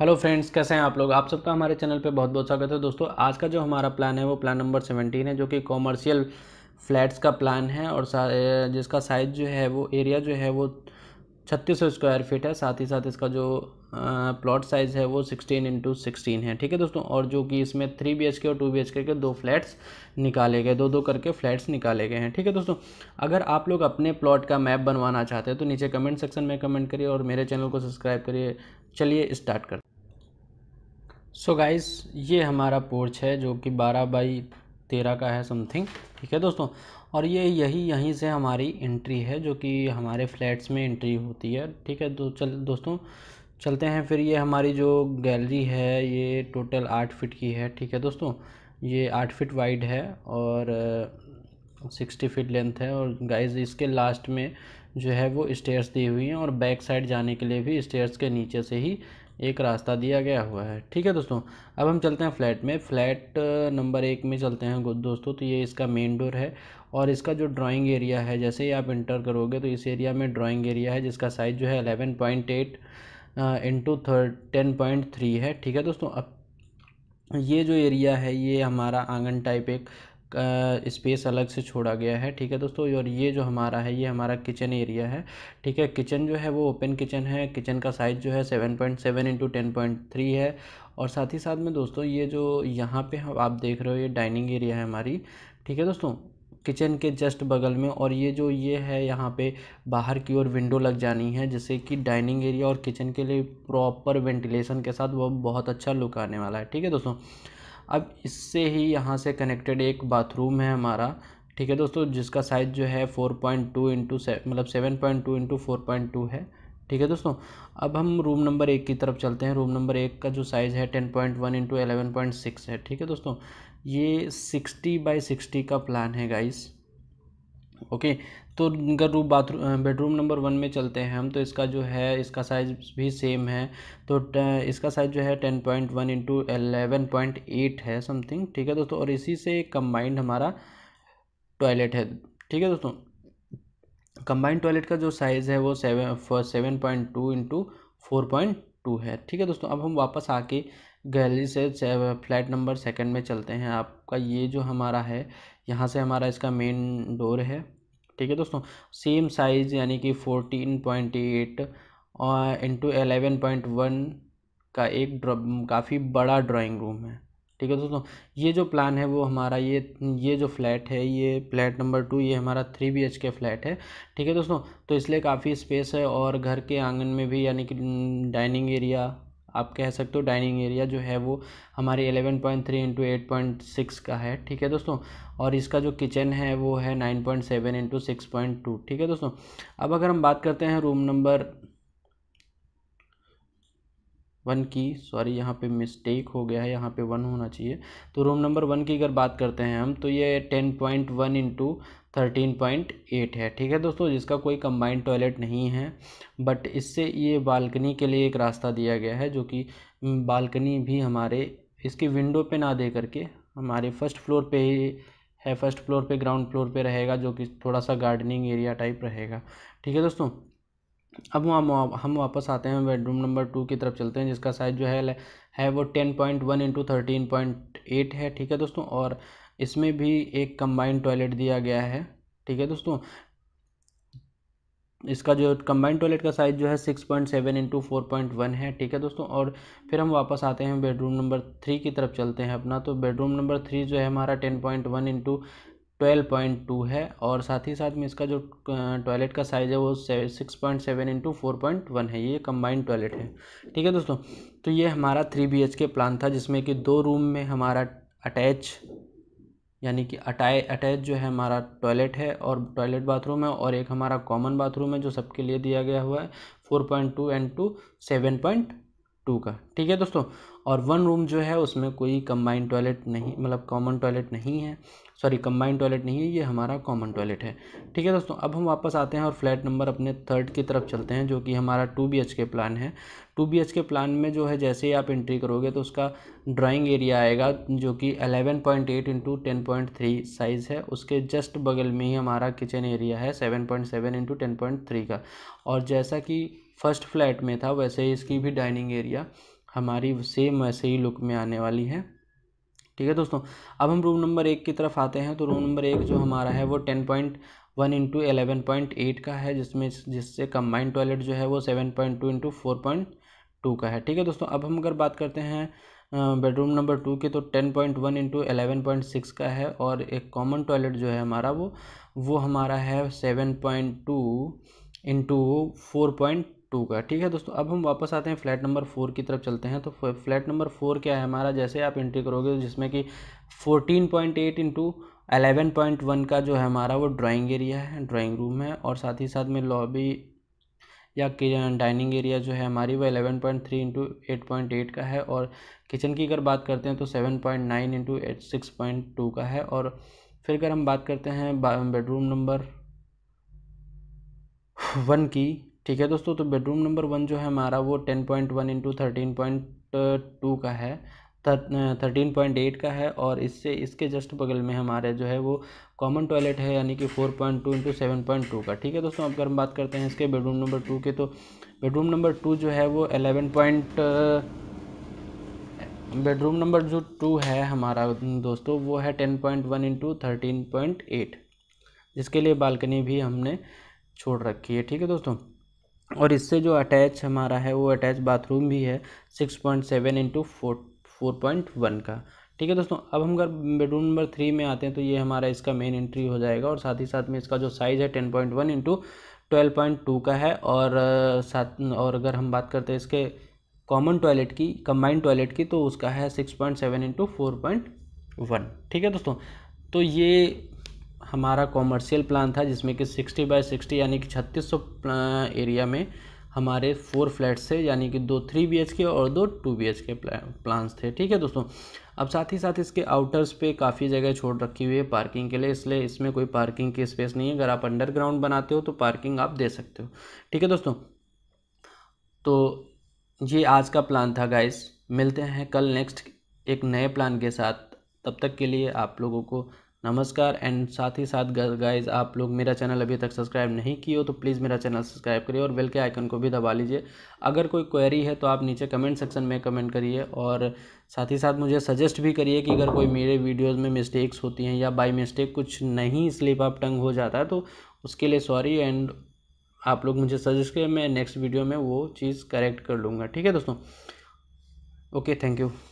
hello friends कैसे हैं आप लोग आप सबका हमारे चैनल पे बहुत बहुत स्वागत है दोस्तों आज का जो हमारा प्लान है वो प्लान नंबर सेवेंटीन है जो कि कॉमर्शियल फ्लैट्स का प्लान है और जिसका साइज़ जो है वो एरिया जो है वो छत्तीस सौ स्क्वायर फीट है साथ ही साथ इसका जो प्लॉट साइज़ है वो सिक्सटीन इंटू सिक्सटीन है ठीक है दोस्तों और जो कि इसमें थ्री बी एच के और टू बी एच के दो फ्लैट्स निकाले गए दो दो करके फ्लैट्स निकाले गए हैं ठीक है दोस्तों अगर आप लोग अपने प्लॉट का मैप बनवाना चाहते हैं तो नीचे कमेंट सेक्शन में कमेंट करिए और मेरे चैनल को सब्सक्राइब करिए चलिए स्टार्ट करते सो so गाइस ये हमारा पोर्च है जो कि बारह बाई तेरह का है समथिंग ठीक है दोस्तों और ये यही यहीं से हमारी एंट्री है जो कि हमारे फ्लैट्स में एंट्री होती है ठीक है तो चल दोस्तों चलते हैं फिर ये हमारी जो गैलरी है ये टोटल आठ फिट की है ठीक है दोस्तों ये आठ फिट वाइड है और सिक्सटी फिट लेंथ है और गाइस इसके लास्ट में जो है वो स्टेयर्स दी हुई हैं और बैक साइड जाने के लिए भी स्टेयर्स के नीचे से ही एक रास्ता दिया गया हुआ है ठीक है दोस्तों अब हम चलते हैं फ्लैट में फ्लैट नंबर एक में चलते हैं दोस्तों तो ये इसका मेन डोर है और इसका जो ड्राइंग एरिया है जैसे ही आप इंटर करोगे तो इस एरिया में ड्राइंग एरिया है जिसका साइज़ जो है eleven point eight into third ten point three है ठीक है दोस्तों अब ये जो एरिया है ये हमारा आंगन टाइप एक का स्पेस अलग से छोड़ा गया है ठीक है दोस्तों और ये जो हमारा है ये हमारा किचन एरिया है ठीक है किचन जो है वो ओपन किचन है किचन का साइज़ जो है seven point seven into ten point three है और साथ ही साथ में दोस्तों ये जो यहाँ पे हम आप देख रहे हो ये डाइनिंग एरिया है हमारी ठीक है दोस्तों किचन के जस्ट बगल में और ये जो ये है यहाँ पे बाहर की ओर विंडो लग जानी है जिससे कि डाइनिंग एरिया और किचन के लिए प्रॉपर वेंटिलेशन के साथ वो बहुत अच्छा लुक आने वाला है ठीक है दोस्तों अब इससे ही यहाँ से कनेक्टेड एक बाथरूम है हमारा ठीक है दोस्तों जिसका साइज़ जो है फोर पॉइंट टू इंटू मतलब seven point two into four point two है ठीक है दोस्तों अब हम रूम नंबर एक की तरफ चलते हैं रूम नंबर एक का जो साइज़ है ten point one into point six है ठीक है दोस्तों ये सिक्सटी बाई सिक्सटी का प्लान है गाइस ओके तो अगर room bathroom bedroom number one में चलते हैं हम तो इसका जो है इसका साइज़ भी सेम है तो इसका साइज़ जो है ten point one into eleven point eight है समथिंग ठीक है दोस्तों और इसी से कम्बाइंड हमारा टॉयलेट है ठीक है दोस्तों कंबाइंड टॉयलेट का जो साइज़ है वो seven seven point two into four point two है ठीक है दोस्तों अब हम वापस आके गैलरी से फ्लैट नंबर सेकंड में चलते हैं आपका ये जो हमारा है यहाँ से हमारा इसका मेन डोर है ठीक है दोस्तों सेम साइज़ यानी कि फोर्टीन पॉइंट एट और इंटू एलेवन पॉइंट वन का एक काफ़ी बड़ा ड्राइंग रूम है ठीक है दोस्तों ये जो प्लान है वो हमारा ये ये जो फ्लैट है ये फ्लैट नंबर टू ये हमारा three B H K flat है ठीक है दोस्तों तो इसलिए काफ़ी स्पेस है और घर के आंगन में भी यानी कि डाइनिंग mm, एरिया आप कह सकते हो डाइनिंग एरिया जो है वो हमारे 11.3 point three into eight point six का है ठीक है दोस्तों और इसका जो किचन है वो है 9.7 point seven into six point two ठीक है दोस्तों अब अगर हम बात करते हैं रूम नंबर वन की सॉरी यहाँ पे मिस्टेक हो गया है यहाँ पे वन होना चाहिए तो रूम नंबर वन की अगर बात करते हैं हम तो ये ten point one into thirteen point eight है ठीक है दोस्तों जिसका कोई कंबाइंड टॉयलेट नहीं है बट इससे ये बालकनी के लिए एक रास्ता दिया गया है जो कि बालकनी भी हमारे इसकी विंडो पर ना दे करके हमारे फर्स्ट फ्लोर पर ही है फर्स्ट फ्लोर पे ग्राउंड फ्लोर पे रहेगा जो कि थोड़ा सा गार्डनिंग एरिया टाइप रहेगा ठीक है दोस्तों अब वहाँ हम वापस आते हैं बेडरूम नंबर टू की तरफ चलते हैं जिसका साइज़ जो है है वो ten point one into thirteen point eight है ठीक है दोस्तों और इसमें भी एक कंबाइंड टॉयलेट दिया गया है ठीक है दोस्तों इसका जो कंबाइंड टॉयलेट का साइज़ जो है six point seven into four point one है ठीक है दोस्तों और फिर हम वापस आते हैं बेडरूम नंबर थ्री की तरफ चलते हैं अपना तो बेडरूम नंबर थ्री जो है हमारा ten point one into twelve point two है और साथ ही साथ में इसका जो टॉयलेट का साइज़ है वो six point seven into four point one है ये कंबाइंड टॉयलेट है ठीक है दोस्तों तो ये हमारा three B H K plan था जिसमें कि दो रूम में हमारा अटैच यानी कि अटाए अटैच जो है हमारा टॉयलेट है और टॉयलेट बाथरूम है और एक हमारा कॉमन बाथरूम है जो सबके लिए दिया गया हुआ है four point two and two seven point two का ठीक है दोस्तों और वन रूम जो है उसमें कोई कम्बाइंड टॉयलेट नहीं मतलब कॉमन टॉयलेट नहीं है सॉरी कम्बाइंड टॉयलेट नहीं है ये हमारा कॉमन टॉयलेट है ठीक है दोस्तों अब हम वापस आते हैं और फ्लैट नंबर अपने थर्ड की तरफ चलते हैं जो कि हमारा two B H K plan है two B H K plan में जो है जैसे ही आप एंट्री करोगे तो उसका ड्राइंग एरिया आएगा जो कि eleven point eight into ten point three size है उसके जस्ट बगल में ही हमारा किचन एरिया है seven point seven into ten point three का और जैसा कि फर्स्ट फ्लैट में था वैसे ही इसकी भी डाइनिंग एरिया हमारी सेम वैसे ही लुक में आने वाली है ठीक है दोस्तों अब हम रूम नंबर एक की तरफ आते हैं तो रूम नंबर एक जो हमारा है वो ten point one into eleven point eight का है जिसमें जिससे कम्बाइंड टॉयलेट जो है वो seven point two into four point two का है ठीक है दोस्तों अब हम अगर बात करते हैं बेडरूम नंबर टू की तो ten point one into eleven point six का है और एक कॉमन टॉयलेट जो है हमारा वो वो हमारा है seven point two into four point two का ठीक है दोस्तों अब हम वापस आते हैं फ्लैट नंबर फोर की तरफ चलते हैं तो फ्लैट नंबर फोर क्या है हमारा जैसे आप एंट्री करोगे तो जिसमें कि fourteen point eight into eleven point one का जो है हमारा वो ड्राइंग एरिया है ड्राइंग रूम है और साथ ही साथ में लॉबी या डाइनिंग एरिया जो है हमारी वो eleven point three into eight point eight का है और किचन की अगर बात करते हैं तो seven point nine into eight six point two का है और फिर अगर हम बात करते हैं बेडरूम नंबर वन की ठीक है दोस्तों तो बेडरूम नंबर वन जो है हमारा वो ten point one into thirteen point two का है थर्टीन पॉइंट एट का है और इससे इसके जस्ट बगल में हमारे जो है वो कॉमन टॉयलेट है यानी कि four point two into seven point two का ठीक है दोस्तों अगर हम बात करते हैं इसके बेडरूम नंबर टू के तो बेडरूम नंबर टू जो है वो एलेवन पॉइंट बेडरूम नंबर जो टू है हमारा दोस्तों वो है ten point one into thirteen point eight जिसके लिए बालकनी भी हमने छोड़ रखी है ठीक है दोस्तों और इससे जो अटैच हमारा है वो अटैच बाथरूम भी है six point seven into four four point one का ठीक है दोस्तों अब हम अगर बेडरूम नंबर थ्री में आते हैं तो ये हमारा इसका मेन एंट्री हो जाएगा और साथ ही साथ में इसका जो साइज़ है ten point one into twelve point two का है और साथ और अगर हम बात करते हैं इसके कॉमन टॉयलेट की कम्बाइंड टॉयलेट की तो उसका है six point seven into four point one ठीक है दोस्तों तो ये हमारा कॉमर्शियल प्लान था जिसमें कि सिक्सटी बाय सिक्सटी यानी कि छत्तीस सौ एरिया में हमारे फोर फ्लैट्स थे यानी कि दो थ्री बी के और दो टू बी के प्लान्स थे ठीक है दोस्तों अब साथ ही साथ इसके आउटर्स पे काफ़ी जगह छोड़ रखी हुई है पार्किंग के लिए इसलिए इसमें कोई पार्किंग की स्पेस नहीं है अगर आप अंडरग्राउंड बनाते हो तो पार्किंग आप दे सकते हो ठीक है दोस्तों तो ये आज का प्लान था गाइस मिलते हैं कल नेक्स्ट एक नए प्लान के साथ तब तक के लिए आप लोगों को नमस्कार एंड साथ ही साथ गाइज आप लोग मेरा चैनल अभी तक सब्सक्राइब नहीं किए हो तो प्लीज़ मेरा चैनल सब्सक्राइब करिए और बेल के आइकन को भी दबा लीजिए अगर कोई क्वेरी है तो आप नीचे कमेंट सेक्शन में कमेंट करिए और साथ ही साथ मुझे सजेस्ट भी करिए कि अगर कोई मेरे वीडियोस में मिस्टेक्स होती हैं या बाई मिस्टेक कुछ नहीं स्लिप अप टंग हो जाता है तो उसके लिए सॉरी एंड आप लोग मुझे सजेस्ट करें मैं नेक्स्ट वीडियो में वो चीज़ करेक्ट कर लूँगा ठीक है दोस्तों ओके थैंक यू